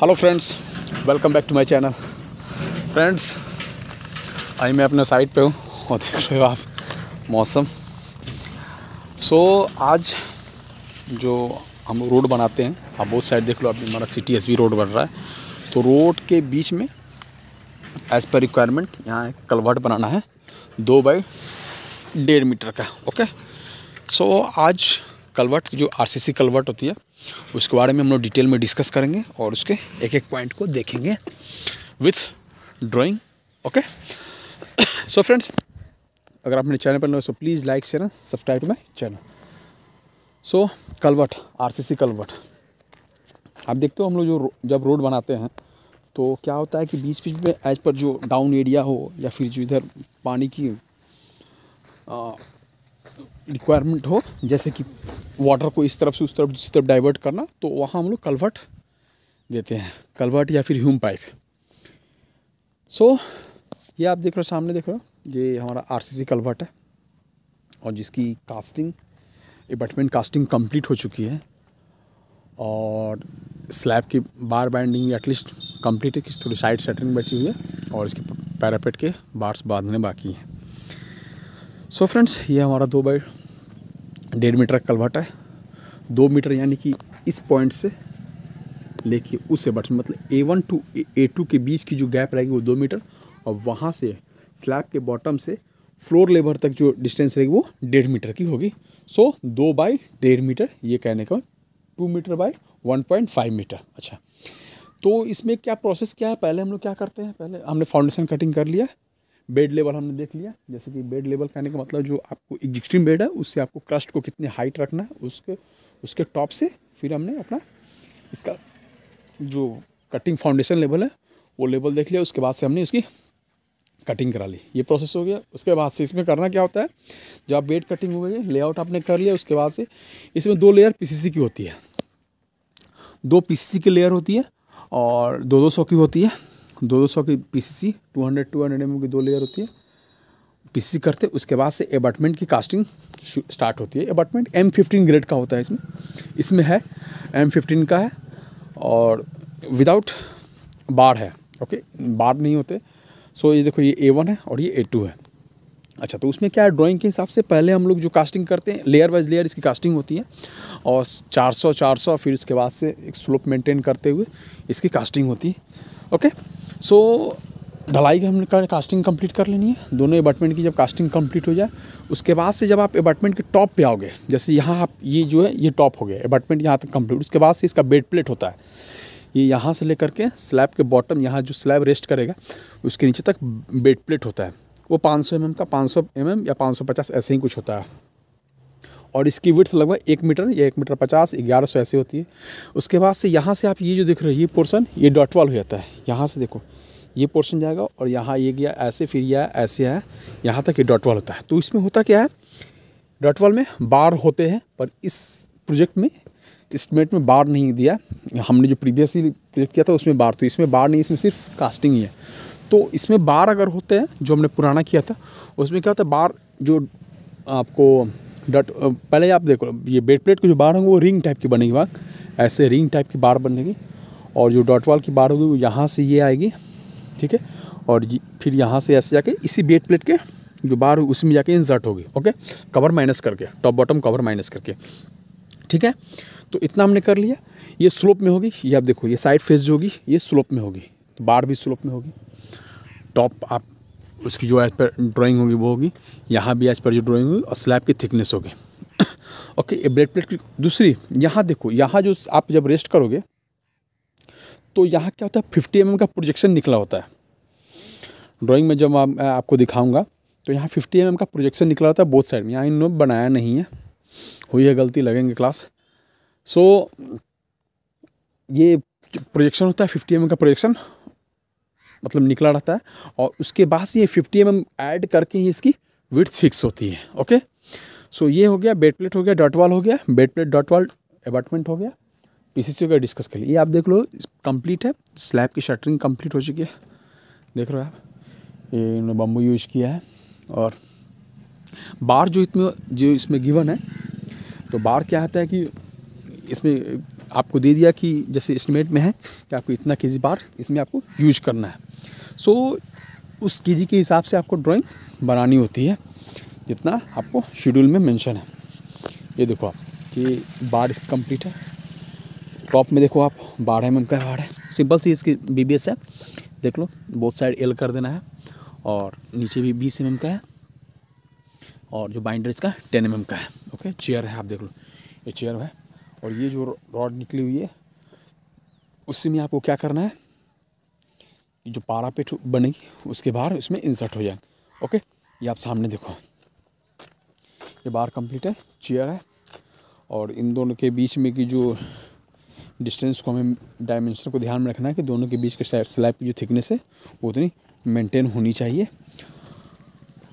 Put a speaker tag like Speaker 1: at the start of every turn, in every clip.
Speaker 1: hello friends welcome back to my channel friends आई मैं अपने साइड पे हूँ और देख रहे हो आप मौसम सो so, आज जो हम रोड बनाते हैं आप बहुत साइड देख लो अभी हमारा सिटी एस रोड बन रहा है तो रोड के बीच में एज़ पर रिक्वायरमेंट यहाँ एक कलवर्ट बनाना है दो बाई डेढ़ मीटर का ओके सो so, आज कलवर्ट जो आर सी कलवर्ट होती है उसके बारे में हम लोग डिटेल में डिस्कस करेंगे और उसके एक एक पॉइंट को देखेंगे with drawing okay so friends अगर आप मेरे चैनल पर so please like share subscribe to my channel so culvert RCC culvert आप देखते हो हम लोग जो जब रोड बनाते हैं तो क्या होता है कि बीच बीच में एज पर जो डाउन एरिया हो या फिर जो इधर पानी की रिक्वायरमेंट हो जैसे कि वाटर को इस तरफ से उस तरफ जिस तरफ डाइवर्ट करना तो वहाँ हम लोग कलवर्ट देते हैं कलवर्ट या फिर ह्यूम पाइप सो so, ये आप देख रहे हो सामने देख रहे हो ये हमारा आरसीसी कलवर्ट है और जिसकी कास्टिंग एबटमेंट कास्टिंग कंप्लीट हो चुकी है और स्लैब की बार बाइंडिंग भी एटलीस्ट कम्प्लीट है कि थोड़ी साइड सेटरिंग बची हुई है और इसके पैरापेट के बार्स बांधने बाकी हैं सो so फ्रेंड्स ये हमारा दो बाई डेढ़ मीटर का कलवाटा है दो मीटर यानी कि इस पॉइंट से लेके उस एबट मतलब A one to A two के बीच की जो गैप रहेगी वो दो मीटर और वहाँ से स्लैब के बॉटम से फ्लोर लेवर तक जो डिस्टेंस रहेगी वो डेढ़ मीटर की होगी सो so, दो बाई डेढ़ मीटर ये कहने का two metre by one point five metre अच्छा तो इसमें क्या प्रोसेस क्या है पहले हम लोग क्या करते हैं पहले हमने फाउंडेशन कटिंग कर लिया बेड लेवल हमने देख लिया जैसे कि बेड लेवल कहने का मतलब जो आपको एग्जिस्टिंग बेड है उससे आपको क्रस्ट को कितनी हाइट रखना है उसके उसके टॉप से फिर हमने अपना इसका जो कटिंग फाउंडेशन लेवल है वो लेवल देख लिया उसके बाद से हमने उसकी कटिंग करा ली ये प्रोसेस हो गया उसके बाद से इसमें करना क्या होता है जब आप बेड कटिंग हो गई लेआउट आपने कर लिया उसके बाद से इसमें दो लेयर पीसीसी की होती है दो पीसीसी की लेयर होती है और दो दो सौ की होती है दो दो सौ की P C C two hundred two hundred M की दो लेयर होती है पी सी सी करते उसके बाद से एबाटमेंट की कास्टिंग स्टार्ट होती है एबाटमेंट एम फिफ्टीन ग्रेड का होता है इसमें इसमें है एम फिफ्टीन का है और विदाउट बाढ़ है ओके बाढ़ नहीं होते सो ये देखो ये ए वन है और ये ए टू है अच्छा तो उसमें क्या है ड्राइंग के हिसाब से पहले हम लोग जो कास्टिंग करते हैं लेयर वाइज लेयर इसकी कास्टिंग होती है और 400 400 फिर उसके बाद से एक स्लोप मेंटेन करते हुए इसकी कास्टिंग होती है ओके सो ढलाई का हमने कास्टिंग कंप्लीट कर लेनी है दोनों अपार्टमेंट की जब कास्टिंग कंप्लीट हो जाए उसके बाद से जब आप अपार्टमेंट के टॉप पे आओगे जैसे यहाँ आप ये जो है ये टॉप हो गया अपार्टमेंट यहाँ तक कंप्लीट उसके बाद से इसका बेड प्लेट होता है ये यहाँ से लेकर के स्लैब के बॉटम यहाँ जो स्लैब रेस्ट करेगा उसके नीचे तक बेड प्लेट होता है वो पाँच सौ mm का पाँच सौ mm या पाँच ऐसे ही कुछ होता है और इसकी विर्थ लगभग एक मीटर या एक मीटर पचास ग्यारह सौ ऐसे होती है उसके बाद से यहाँ से आप ये जो दिख हैं ये पोर्सन ये डॉटवाल हो जाता है यहाँ से देखो ये पोर्शन जाएगा और यहाँ ये गया ऐसे फिर यह ऐसे है यहाँ तक ये डॉट होता है तो इसमें होता क्या है डॉट में बार होते हैं पर इस प्रोजेक्ट में इस्टमेट में बार नहीं दिया हमने जो प्रीवियसली प्रोजेक्ट किया था उसमें बार तो इसमें बार नहीं इसमें सिर्फ कास्टिंग ही है तो इसमें बार अगर होते हैं जो हमने पुराना किया था उसमें क्या होता है बार जो आपको डट पहले आप देखो ये बेड प्लेट की जो बार होंगे वो रिंग टाइप की बनेगी बार ऐसे रिंग टाइप की बार बनेगी और जो डॉट वाल की बार होगी वो यहाँ से ये आएगी ठीक है और फिर यहाँ से ऐसे जाके इसी बेट प्लेट के जो बार उसमें जाके इंसर्ट होगी ओके कवर माइनस करके टॉप बॉटम कवर माइनस करके ठीक है तो इतना हमने कर लिया ये स्लोप में होगी ये आप देखो ये साइड फेस जो होगी ये स्लोप में होगी बार भी स्लोप में होगी टॉप आप उसकी जो एज पर ड्राइंग होगी वो होगी यहाँ भी एज पर जो ड्राइंग होगी और स्लैब की थिकनेस होगी ओके ब्लेड प्लेट की दूसरी यहाँ देखो यहाँ जो आप जब रेस्ट करोगे तो यहाँ क्या होता है फिफ्टी एम mm का प्रोजेक्शन निकला होता है ड्राइंग में जब आप, आपको दिखाऊंगा तो यहाँ फिफ्टी एम mm का प्रोजेक्शन निकला होता है बोथ साइड में यहाँ इन्होंने बनाया नहीं है हुई है गलती लगेंगे क्लास सो so, ये प्रोजेक्शन होता है फिफ्टी एम mm का प्रोजेक्शन मतलब निकला रहता है और उसके बाद से ये फिफ्टी एम एम ऐड करके ही इसकी विथ फिक्स होती है ओके सो so, ये हो गया बेड प्लेट हो गया डॉट वाल हो गया bed plate dot wall apartment हो गया पीसीसी का डिस्कस कर लिए आप देख लो कंप्लीट है स्लैब की शटरिंग कंप्लीट हो चुकी है देख रहे हो आप ये इन्होंने बम्बू यूज किया है और बार जो इसमें जो इसमें गिवन है तो बार क्या आता है कि इसमें आपको दे दिया कि जैसे इस्टीमेट में है कि आपको इतना के बार इसमें आपको यूज करना है सो so, उस के के हिसाब से आपको ड्राइंग बनानी होती है जितना आपको शेड्यूल में मेंशन है ये देखो आप कि बार कंप्लीट है टॉप में देखो आप बाढ़ है मन का बाढ़ है सिंपल सी इसकी बी बी एस है देख लो बोथ साइड एल कर देना है और नीचे भी बीस एम एम का है और जो बाइंडर इसका टेन एम एम का है ओके चेयर है आप देख लो ये चेयर है और ये जो रॉड निकली हुई है उससे में आपको क्या करना है जो पारा पेट बनेगी उसके बाहर उसमें इंसर्ट हो जाएंगे ओके ये आप सामने देखो ये बाहर कंप्लीट है चेयर है और इन दोनों के बीच में की जो डिस्टेंस को हमें डायमेंशन को ध्यान में रखना है कि दोनों के बीच के स्लैब की जो थिकनेस है वो उतनी मेंटेन होनी चाहिए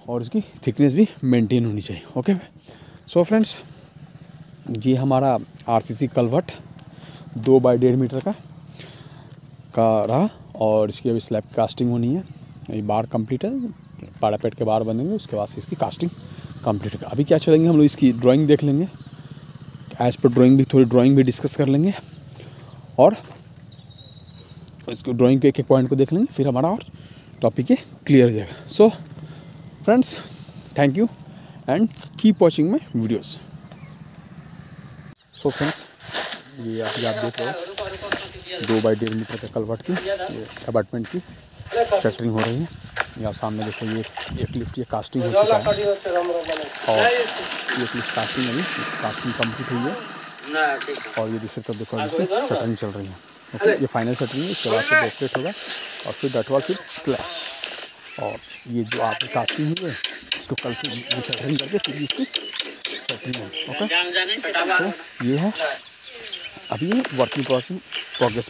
Speaker 1: और उसकी थिकनेस भी मेंटेन होनी चाहिए ओके सो फ्रेंड्स ये हमारा आरसीसी कलवट दो बाई डेढ़ मीटर का का रहा और इसकी अभी स्लैब की कास्टिंग होनी है ये बार कंप्लीट है पेट के बार बनेंगे उसके बाद से इसकी कास्टिंग कंप्लीट होगा अभी क्या चलेंगे हम लोग इसकी ड्राइंग देख लेंगे एज पर ड्राइंग भी थोड़ी ड्राइंग भी डिस्कस कर लेंगे और इसको ड्राइंग के एक एक पॉइंट को देख लेंगे फिर हमारा और टॉपिक ये क्लियर हो जाएगा so friends thank you and keep watching my videos so friends ये आप याद देख रहे हो दो बाई डेढ़ मीटर का कलवर्ट की अपार्टमेंट की शटरिंग हो रही है ये सामने देखो ये एक लिफ्ट ये कास्टिंग हो चुका है और ये लिफ्ट कास्टिंग नहीं कास्टिंग कम्प्लीट हुई है और ये दूसरी तरफ देखो शटरिंग चल रही है ओके ये फाइनल शटरिंग है इसके बाद से डेस्ट्रेट होगा और फिर डटवा फिर स्लैब और ये जो आप कास्टिंग हुई है कल फिर शटरिंग करके फिर इसकी शटरिंग है ओके सो ये है अभी working process progress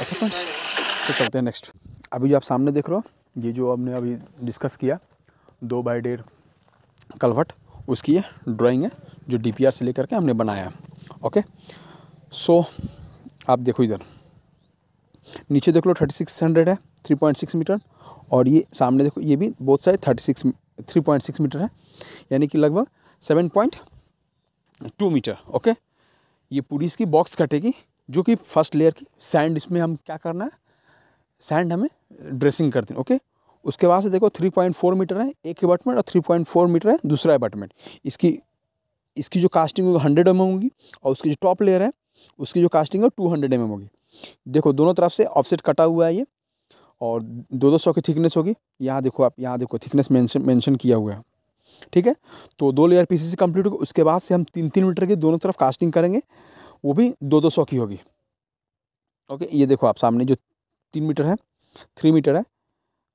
Speaker 1: okay friends तो चलते हैं नेक्स्ट अभी जो आप सामने देख रहे हो ये जो हमने अभी डिस्कस किया दो बाई डेढ़ कलवट उसकी ये ड्राइंग है जो डीपीआर से लेकर के हमने बनाया है ओके सो आप देखो इधर नीचे देख लो थर्टी सिक्स हंड्रेड है थ्री पॉइंट सिक्स मीटर और ये सामने देखो ये भी बहुत सारे thirty six three point six metre है यानी कि लगभग seven point two metre okay ये पूरी इसकी बॉक्स कटेगी जो कि फर्स्ट लेयर की सैंड इसमें हम क्या करना है सैंड हमें ड्रेसिंग कर दें ओके उसके बाद से देखो थ्री पॉइंट फोर मीटर है एक अपार्टमेंट और थ्री पॉइंट फोर मीटर है दूसरा अपार्टमेंट इसकी इसकी जो कास्टिंग होगी हंड्रेड एम होगी और उसकी जो टॉप लेयर है उसकी जो कास्टिंग है टू हंड्रेड एम होगी देखो दोनों तरफ से ऑफसेट कटा हुआ है ये और दो दो सौ की थिकनेस होगी यहाँ देखो आप यहाँ देखो थिकनेस मेंशन मेंशन किया हुआ है ठीक है तो दो लेयर पीसी से कम्प्लीट होगी उसके बाद से हम तीन तीन मीटर की दोनों तरफ कास्टिंग करेंगे वो भी दो दो सौ की होगी ओके ये देखो आप सामने जो तीन मीटर है थ्री मीटर है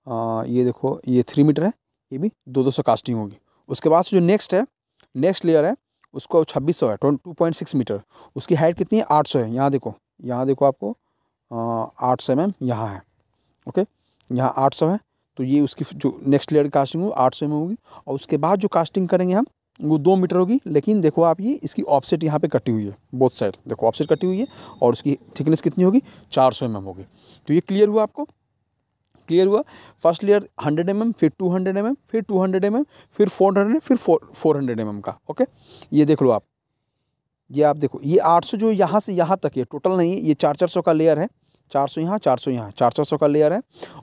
Speaker 1: आ, ये देखो ये थ्री मीटर है ये भी दो दो सौ कास्टिंग होगी उसके बाद से जो नेक्स्ट है नेक्स्ट लेयर है उसको छब्बीस सौ है टू पॉइंट सिक्स मीटर उसकी हाइट कितनी है आठ सौ है यहाँ देखो यहाँ देखो आपको आठ सौ एम यहाँ है ओके यहाँ आठ सौ है तो ये उसकी जो नेक्स्ट लेयर कास्टिंग होगी आठ सौ एम होगी और उसके बाद जो कास्टिंग करेंगे हम वो दो मीटर होगी लेकिन देखो आप ये इसकी ऑफसेट यहाँ पे कटी हुई है बोथ साइड देखो ऑफसेट कटी हुई है और उसकी थिकनेस कितनी होगी चार सौ एम होगी तो ये क्लियर हुआ आपको क्लियर हुआ first layer hundred M M फिर टू हंड्रेड एम एम फिर टू हंड्रेड एम एम फिर फोर हंड्रेड फिर four four hundred M M का ओके ये देख लो आप ये आप देखो ये आठ सौ जो यहाँ से यहाँ तक है टोटल नहीं ये चार चार सौ का लेयर है चार सौ यहाँ चार सौ यहाँ चार चार सौ का लेयर है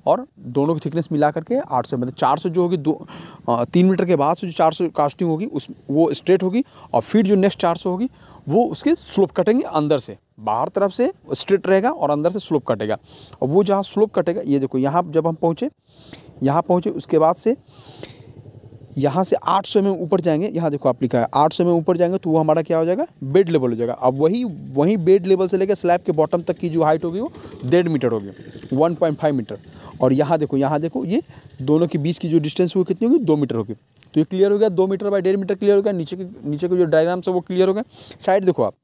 Speaker 1: और दोनों की थिकनेस मिला करके आठ सौ मतलब चार सौ जो होगी दो आ, तीन मीटर के बाद से जो चार सौ कास्टिंग होगी उस वो स्ट्रेट होगी और फिर जो नेक्स्ट चार सौ होगी वो उसके स्लोप कटेंगे अंदर से बाहर तरफ से स्ट्रेट रहेगा और अंदर से स्लोप कटेगा और वो जहाँ स्लोप कटेगा ये देखो यहाँ जब हम पहुँचे यहाँ पहुँचे उसके बाद से यहाँ से 800 सौ में ऊपर जाएंगे यहाँ देखो आप लिखा है 800 सौ में ऊपर जाएंगे तो वो हमारा क्या हो जाएगा बेड लेवल हो जाएगा अब वही वही बेड लेवल से लेकर स्लैब के बॉटम तक की जो हाइट होगी वो डेढ़ मीटर होगी 1.5 मीटर और यहाँ देखो यहाँ देखो ये दोनों के बीच की जो डिस्टेंस वो कितनी होगी दो मीटर होगी तो ये क्लियर हो गया दो मीटर बाई डेढ़ मीटर क्लियर हो गया नीचे के नीचे के जो डायग्राम है वो क्लियर हो गया साइड देखो आप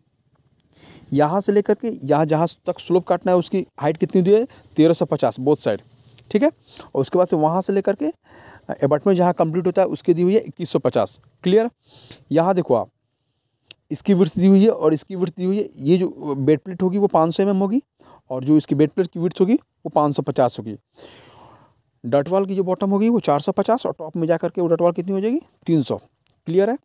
Speaker 1: यहाँ से लेकर के यहाँ जहाँ तक स्लोप काटना है उसकी हाइट कितनी दी है तेरह सौ पचास बोथ साइड ठीक है और उसके बाद से वहाँ से लेकर के अपार्टमेंट जहाँ कंप्लीट होता है उसकी दी हुई है इक्कीस सौ पचास क्लियर यहाँ देखो आप इसकी वृथ दी हुई है और इसकी वृथ दी हुई है ये जो बेड प्लेट होगी वो पाँच सौ एम होगी और जो इसकी बेड प्लेट की वृथ होगी वो पाँच सौ पचास होगी डट वाल की जो बॉटम होगी वो चार सौ पचास और टॉप में जा करके वो डट वाल कितनी हो जाएगी तीन सौ क्लियर है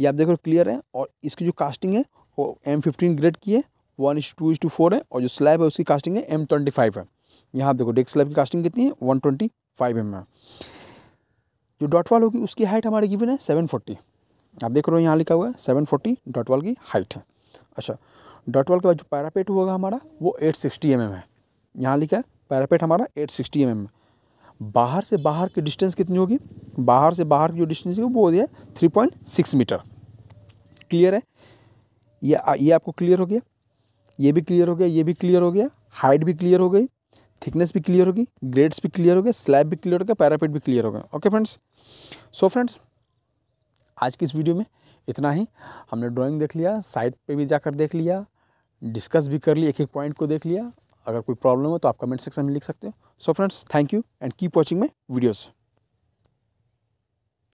Speaker 1: ये आप देखो क्लियर है और इसकी जो कास्टिंग है वो एम फिफ्टीन ग्रेड की है one is two is to four है और जो स्लैब है उसकी कास्टिंग है एम ट्वेंटी फाइव है यहाँ देखो डेस्क स्लैब की कास्टिंग कितनी है वन ट्वेंटी फाइव एम जो डॉट वाल होगी उसकी हाइट हमारी गिवन है सेवन फोर्टी आप देख रहे हो यहाँ लिखा हुआ है सेवन फोर्टी डॉट वाल की हाइट है अच्छा डॉट वाल के बाद जो पैरापेट होगा हमारा वो एट सिक्सटी एम है यहाँ लिखा है पैरापेट हमारा एट सिक्सटी एम है बाहर से बाहर की डिस्टेंस कितनी होगी बाहर से बाहर की जो डिस्टेंस होगी वो हो गया three point six metre clear है ये ये आपको क्लियर हो गया ये भी क्लियर हो गया ये भी क्लियर हो गया हाइट भी क्लियर हो गई थिकनेस भी क्लियर होगी ग्रेड्स भी क्लियर हो गए स्लैब भी क्लियर हो गया पैरापेट भी क्लियर हो गया ओके फ्रेंड्स सो फ्रेंड्स आज की इस वीडियो में इतना ही हमने ड्राइंग देख लिया साइट पे भी जाकर देख लिया डिस्कस भी कर लिया एक एक पॉइंट को देख लिया अगर कोई प्रॉब्लम हो तो आप कमेंट सेक्शन में लिख सकते हो so friends thank you and keep watching my videos